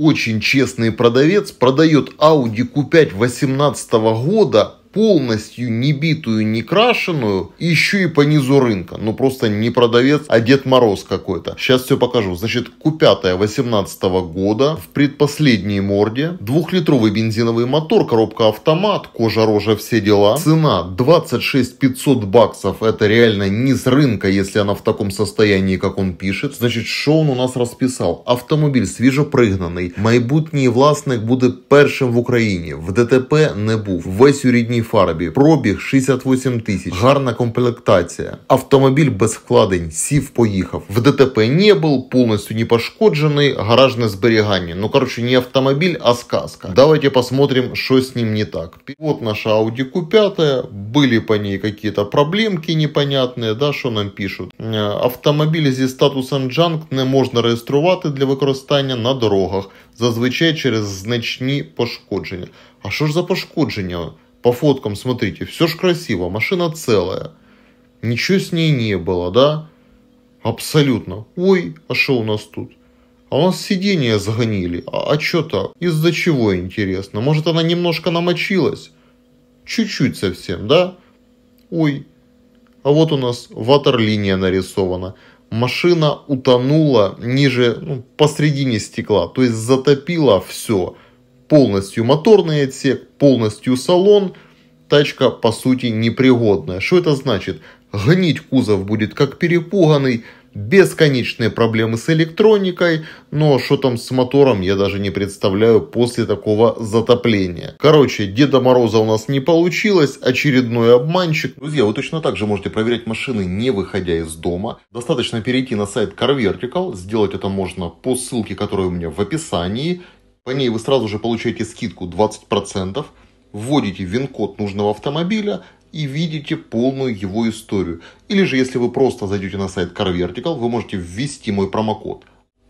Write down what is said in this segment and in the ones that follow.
очень честный продавец продает Audi Q5 2018 года полностью не битую, не крашеную, еще и по низу рынка. Ну просто не продавец, а Дед Мороз какой-то. Сейчас все покажу. Значит, купятая 18 года в предпоследней морде. Двухлитровый бензиновый мотор, коробка автомат, кожа рожа, все дела. Цена 26 500 баксов. Это реально низ рынка, если она в таком состоянии, как он пишет. Значит, что он у нас расписал? Автомобиль свіжопригнаний. майбутний власник будет первым в Украине. В ДТП не был. Весь уредний червоній фарбі, пробіг 68 тисяч, гарна комплектація. Автомобіль без вкладень, сів, поїхав. В ДТП не був, повністю не пошкоджений, гаражне зберігання. Ну коротше, не автомобіль, а сказка. Давайте посмотрим, що з ним не так. Вот наша Audi Q5, були по ній какие проблемки непонятні. да, що нам пишуть. Е, автомобіль зі статусом Junk не можна реєструвати для використання на дорогах, зазвичай через значні пошкодження. А що ж за пошкодження? По фоткам, смотрите, все ж красиво, машина целая. Ничего с ней не было, да? Абсолютно. Ой, а что у нас тут? А у нас сиденье загонили. А, а что так? Из-за чего, интересно? Может, она немножко намочилась? Чуть-чуть совсем, да? Ой, а вот у нас ватерлиния нарисована. Машина утонула ниже, ну, посредине стекла, то есть затопила все – полностью моторный отсек, полностью салон, тачка по сути непригодная. Что это значит? Гнить кузов будет как перепуганный, бесконечные проблемы с электроникой, но что там с мотором, я даже не представляю после такого затопления. Короче, Деда Мороза у нас не получилось, очередной обманщик. Друзья, вы точно так же можете проверять машины, не выходя из дома. Достаточно перейти на сайт CarVertical, сделать это можно по ссылке, которая у меня в описании, по ней вы сразу же получаете скидку 20%, вводите ВИН-код нужного автомобиля и видите полную его историю. Или же, если вы просто зайдете на сайт CarVertical, вы можете ввести мой промокод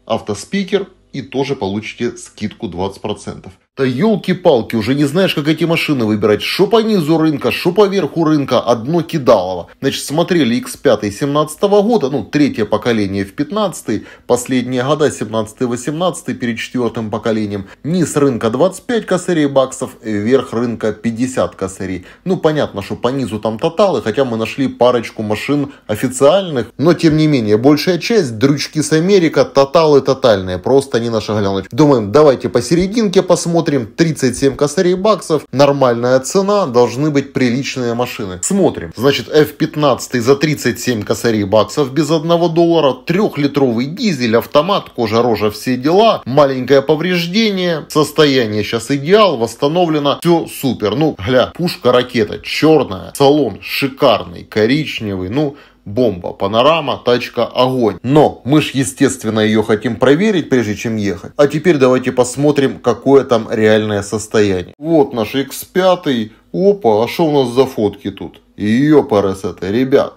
автоспикер и тоже получите скидку 20%. Да елки-палки, уже не знаешь, как эти машины выбирать. Шо по низу рынка, шо по верху рынка, одно кидалово. Значит, смотрели X5 17 года, ну, третье поколение в 15 последние года 17-18 перед четвертым поколением. Низ рынка 25 косарей баксов, верх рынка 50 косарей. Ну, понятно, что по низу там тоталы, хотя мы нашли парочку машин официальных, но тем не менее, большая часть дрючки с Америка, тоталы тотальные, просто не наша глянуть. Думаем, давайте посерединке посмотрим, смотрим 37 косарей баксов, нормальная цена, должны быть приличные машины. Смотрим. Значит, F-15 за 37 косарей баксов без одного доллара, трехлитровый дизель, автомат, кожа, рожа, все дела, маленькое повреждение, состояние сейчас идеал, восстановлено, все супер. Ну, гля, пушка, ракета, черная, салон шикарный, коричневый, ну, бомба, панорама, тачка, огонь. Но мы же, естественно, ее хотим проверить, прежде чем ехать. А теперь давайте посмотрим, какое там реальное состояние. Вот наш X5. Опа, а что у нас за фотки тут? Ее пара с этой, ребят.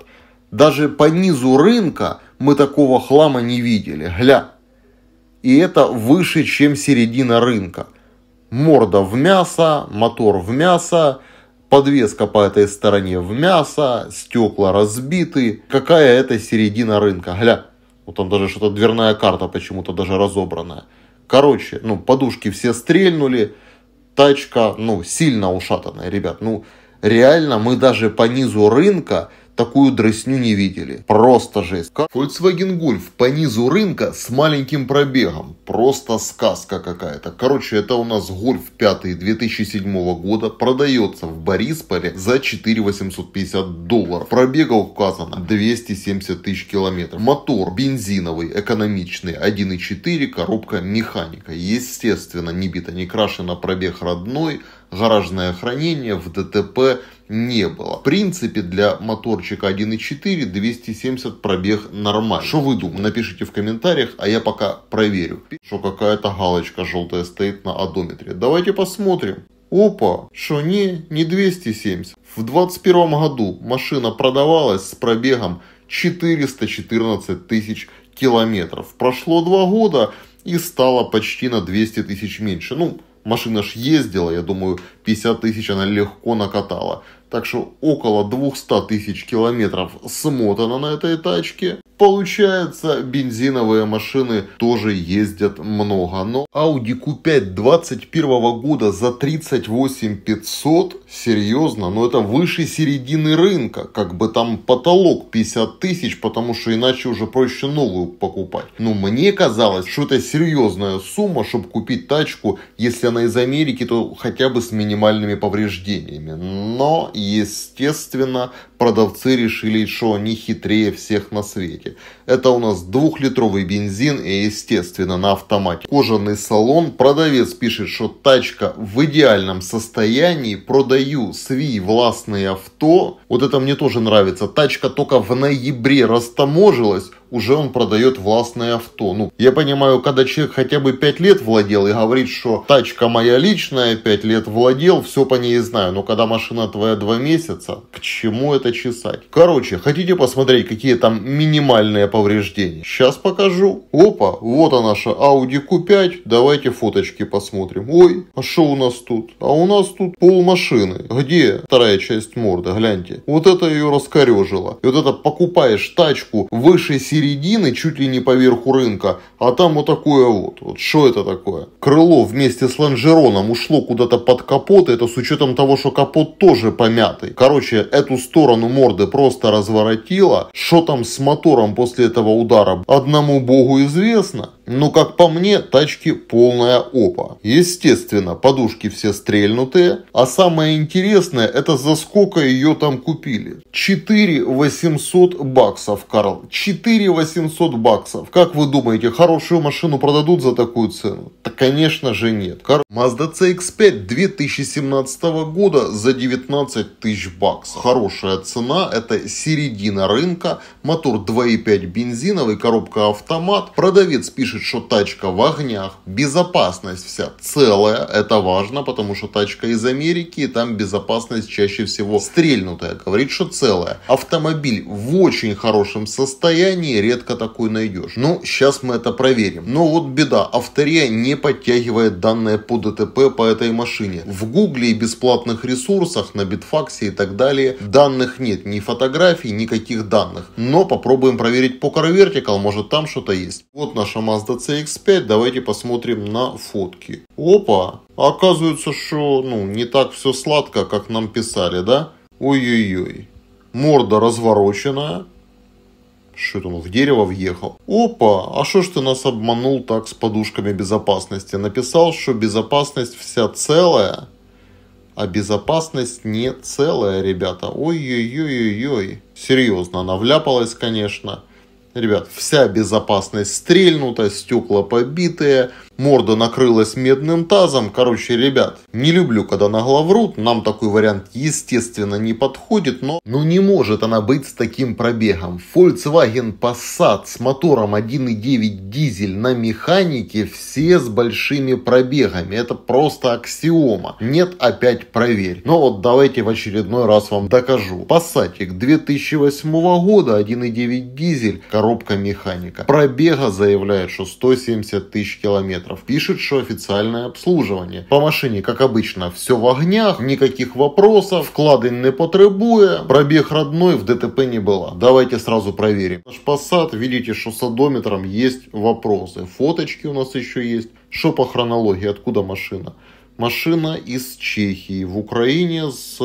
Даже по низу рынка мы такого хлама не видели. Гля. И это выше, чем середина рынка. Морда в мясо, мотор в мясо, подвеска по этой стороне в мясо, стекла разбиты. Какая это середина рынка? Гля, вот там даже что-то дверная карта почему-то даже разобранная. Короче, ну, подушки все стрельнули, тачка, ну, сильно ушатанная, ребят. Ну, реально мы даже по низу рынка Такую дросню не видели. Просто жесть. Как Volkswagen Golf по низу рынка с маленьким пробегом. Просто сказка какая-то. Короче, это у нас Golf 5 2007 года. Продается в Борисполе за 4 850 долларов. Пробега указано 270 тысяч километров. Мотор бензиновый, экономичный, 1.4, коробка механика. Естественно, не бита, не крашена, пробег родной, гаражное хранение в ДТП не было. В принципе, для моторчика 1.4 270 пробег нормальный. Что вы думаете? Напишите в комментариях, а я пока проверю. Что какая-то галочка желтая стоит на одометре. Давайте посмотрим. Опа, что не, не 270. В 2021 году машина продавалась с пробегом 414 тысяч километров. Прошло два года и стало почти на 200 тысяч меньше. Ну, машина ж ездила, я думаю, 50 тысяч она легко накатала. Так что около 200 тысяч километров смотано на этой тачке. Получается, бензиновые машины тоже ездят много. Но Audi Q5 2021 года за 38 500, серьезно, но ну, это выше середины рынка. Как бы там потолок 50 тысяч, потому что иначе уже проще новую покупать. Но ну, мне казалось, что это серьезная сумма, чтобы купить тачку, если она из Америки, то хотя бы с минимальными повреждениями. Но естественно, продавцы решили, что они хитрее всех на свете. Это у нас двухлитровый бензин и, естественно, на автомате. Кожаный салон. Продавец пишет, что тачка в идеальном состоянии. Продаю свои властные авто. Вот это мне тоже нравится. Тачка только в ноябре растаможилась уже он продает властное авто. Ну, я понимаю, когда человек хотя бы 5 лет владел и говорит, что тачка моя личная, 5 лет владел, все по ней знаю. Но когда машина твоя 2 месяца, к чему это чесать? Короче, хотите посмотреть, какие там минимальные повреждения? Сейчас покажу. Опа, вот она наша Audi Q5. Давайте фоточки посмотрим. Ой, а что у нас тут? А у нас тут пол машины. Где вторая часть морды? Гляньте. Вот это ее раскорежило. И вот это покупаешь тачку выше серии середины, чуть ли не поверху рынка, а там вот такое вот. Вот что это такое? Крыло вместе с лонжероном ушло куда-то под капот, это с учетом того, что капот тоже помятый. Короче, эту сторону морды просто разворотило. Что там с мотором после этого удара? Одному богу известно. Но, ну, как по мне, тачки полная опа. Естественно, подушки все стрельнутые, а самое интересное, это за сколько ее там купили. 4 800 баксов, Карл. 4 800 баксов. Как вы думаете, хорошую машину продадут за такую цену? Да, конечно же нет. Карл, Mazda CX-5 2017 года за 19 тысяч баксов. Хорошая цена, это середина рынка, мотор 2.5 бензиновый, коробка автомат. Продавец пишет пишет, что тачка в огнях, безопасность вся целая, это важно, потому что тачка из Америки, и там безопасность чаще всего стрельнутая, говорит, что целая. Автомобиль в очень хорошем состоянии, редко такой найдешь. Ну, сейчас мы это проверим. Но вот беда, автория не подтягивает данные по ДТП по этой машине. В гугле и бесплатных ресурсах, на битфаксе и так далее, данных нет, ни фотографий, никаких данных. Но попробуем проверить по CarVertical, может там что-то есть. Вот наша Mazda Mazda CX-5, давайте посмотрим на фотки. Опа! Оказывается, что ну, не так все сладко, как нам писали, да? Ой-ой-ой. Морда развороченная. Что это он в дерево въехал? Опа, а что ж ты нас обманул так с подушками безопасности? Написал, что безопасность вся целая, а безопасность не целая, ребята. Ой-ой-ой-ой-ой. Серьезно, она вляпалась, конечно. Ребят, вся безопасность стрельнута, стекла побитые, Морда накрылась медным тазом. Короче, ребят, не люблю, когда нагло врут. Нам такой вариант, естественно, не подходит, но но ну, не может она быть с таким пробегом. Volkswagen Passat с мотором 1.9 дизель на механике все с большими пробегами. Это просто аксиома. Нет, опять проверь. Но вот давайте в очередной раз вам докажу. Пассатик 2008 года, 1.9 дизель, коробка механика. Пробега заявляет, что 170 тысяч километров километров. Пишет, что официальное обслуживание. По машине, как обычно, все в огнях, никаких вопросов, вкладень не потребуя, пробег родной в ДТП не было. Давайте сразу проверим. Наш Passat, видите, что с одометром есть вопросы. Фоточки у нас еще есть. Что по хронологии, откуда машина? Машина из Чехии, в Украине с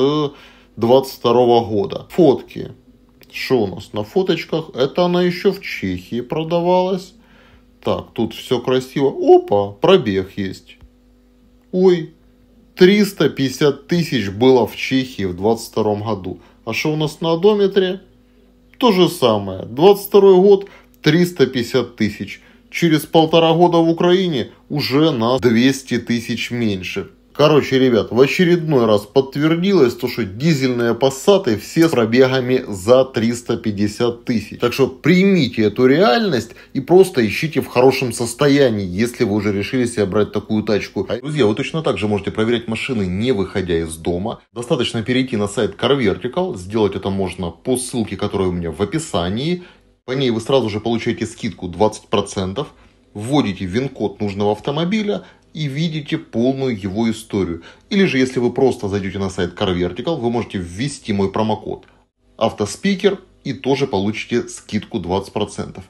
22 года. Фотки. Что у нас на фоточках? Это она еще в Чехии продавалась. Так, тут все красиво. Опа, пробег есть. Ой, 350 тысяч было в Чехии в 22 году. А что у нас на одометре? То же самое. 22 год 350 тысяч. Через полтора года в Украине уже на 200 тысяч меньше. Короче, ребят, в очередной раз подтвердилось то, что дизельные пассаты все с пробегами за 350 тысяч. Так что примите эту реальность и просто ищите в хорошем состоянии, если вы уже решили себе брать такую тачку. А, друзья, вы точно так же можете проверять машины, не выходя из дома. Достаточно перейти на сайт CarVertical, сделать это можно по ссылке, которая у меня в описании. По ней вы сразу же получаете скидку 20% вводите вин-код нужного автомобиля и видите полную его историю. Или же, если вы просто зайдете на сайт CarVertical, вы можете ввести мой промокод автоспикер и тоже получите скидку 20%.